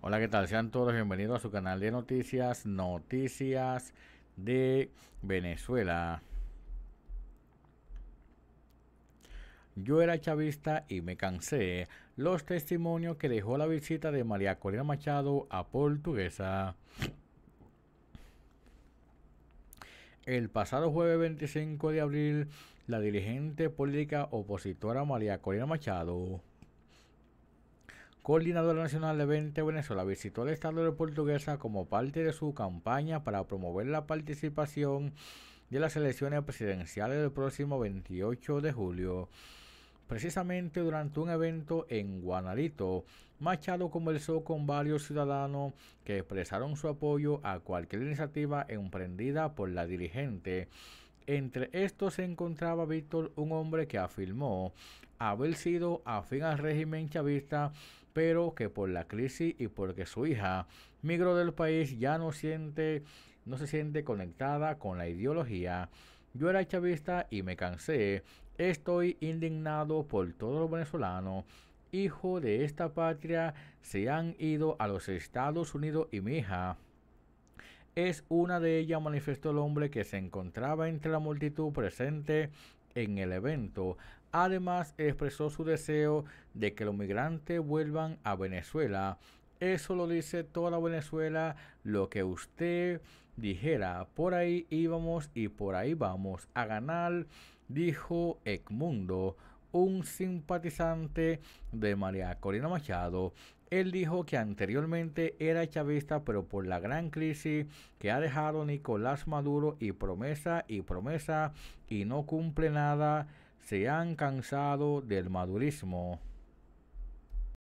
Hola, ¿qué tal? Sean todos bienvenidos a su canal de noticias, noticias de Venezuela. Yo era chavista y me cansé. Los testimonios que dejó la visita de María Corina Machado a Portuguesa. El pasado jueves 25 de abril, la dirigente política opositora María Corina Machado coordinadora nacional de 20 Venezuela, visitó el estado de Portuguesa como parte de su campaña para promover la participación de las elecciones presidenciales del próximo 28 de julio. Precisamente durante un evento en Guanarito, Machado conversó con varios ciudadanos que expresaron su apoyo a cualquier iniciativa emprendida por la dirigente entre estos se encontraba Víctor, un hombre que afirmó haber sido afín al régimen chavista, pero que por la crisis y porque su hija migró del país ya no, siente, no se siente conectada con la ideología. Yo era chavista y me cansé. Estoy indignado por todos los venezolanos. Hijo de esta patria se han ido a los Estados Unidos y mi hija es una de ellas, manifestó el hombre que se encontraba entre la multitud presente en el evento. Además, expresó su deseo de que los migrantes vuelvan a Venezuela. Eso lo dice toda Venezuela, lo que usted dijera, por ahí íbamos y por ahí vamos a ganar, dijo Edmundo un simpatizante de María Corina Machado. Él dijo que anteriormente era chavista, pero por la gran crisis que ha dejado Nicolás Maduro y promesa y promesa y no cumple nada, se han cansado del madurismo.